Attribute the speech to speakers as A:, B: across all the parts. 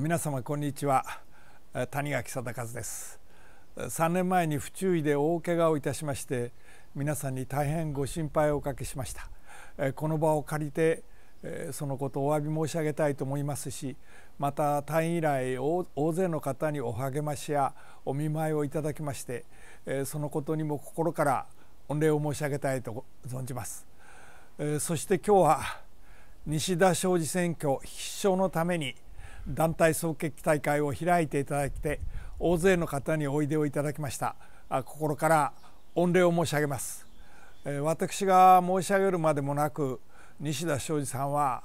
A: 皆様こんにちは谷垣貞和です3年前に不注意で大怪我をいたしまして皆さんに大変ご心配をおかけしましたこの場を借りてそのことをお詫び申し上げたいと思いますしまた退院以来大勢の方にお励ましやお見舞いをいただきましてそのことにも心から御礼を申し上げたいと存じますそして今日は西田昌司選挙必勝のために団体総決起大会を開いていただいて大勢の方においでをいただきました心から御礼を申し上げます私が申し上げるまでもなく西田昌司さんは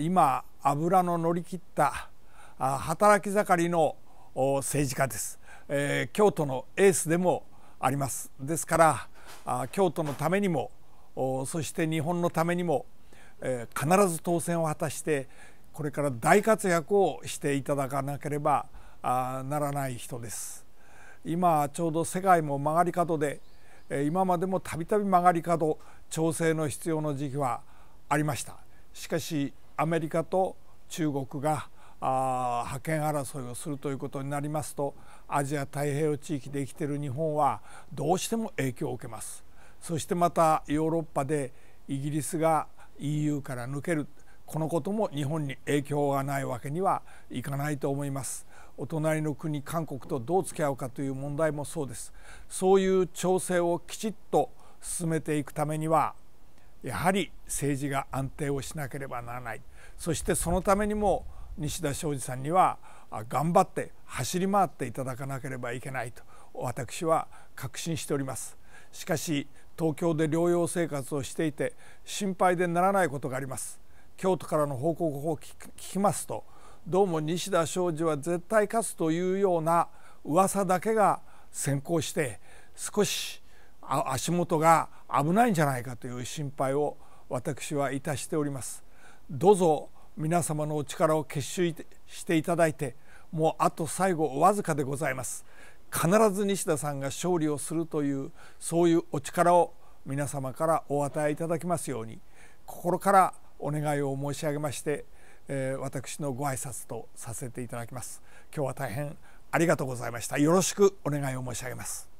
A: 今油の乗り切った働き盛りの政治家です、え京都のエースでもありますですから京都のためにもそして日本のためにも必ず当選を果たしてこれから大活躍をしていただかなければならない人です今ちょうど世界も曲がり角で今までもたびたび曲がり角調整の必要の時期はありましたしかしアメリカと中国が覇権争いをするということになりますとアジア太平洋地域で生きている日本はどうしても影響を受けますそしてまたヨーロッパでイギリスが EU から抜けるこのことも日本に影響がないわけにはいかないと思いますお隣の国韓国とどう付き合うかという問題もそうですそういう調整をきちっと進めていくためにはやはり政治が安定をしなければならないそしてそのためにも西田昌司さんには頑張って走り回っていただかなければいけないと私は確信しておりますしかし東京で療養生活をしていて心配でならないことがあります京都からの報告を聞きますとどうも西田昌司は絶対勝つというような噂だけが先行して少し足元が危ないんじゃないかという心配を私はいたしておりますどうぞ皆様のお力を結集していただいてもうあと最後わずかでございます必ず西田さんが勝利をするというそういうお力を皆様からお与えいただきますように心からお願いを申し上げまして、えー、私のご挨拶とさせていただきます今日は大変ありがとうございましたよろしくお願いを申し上げます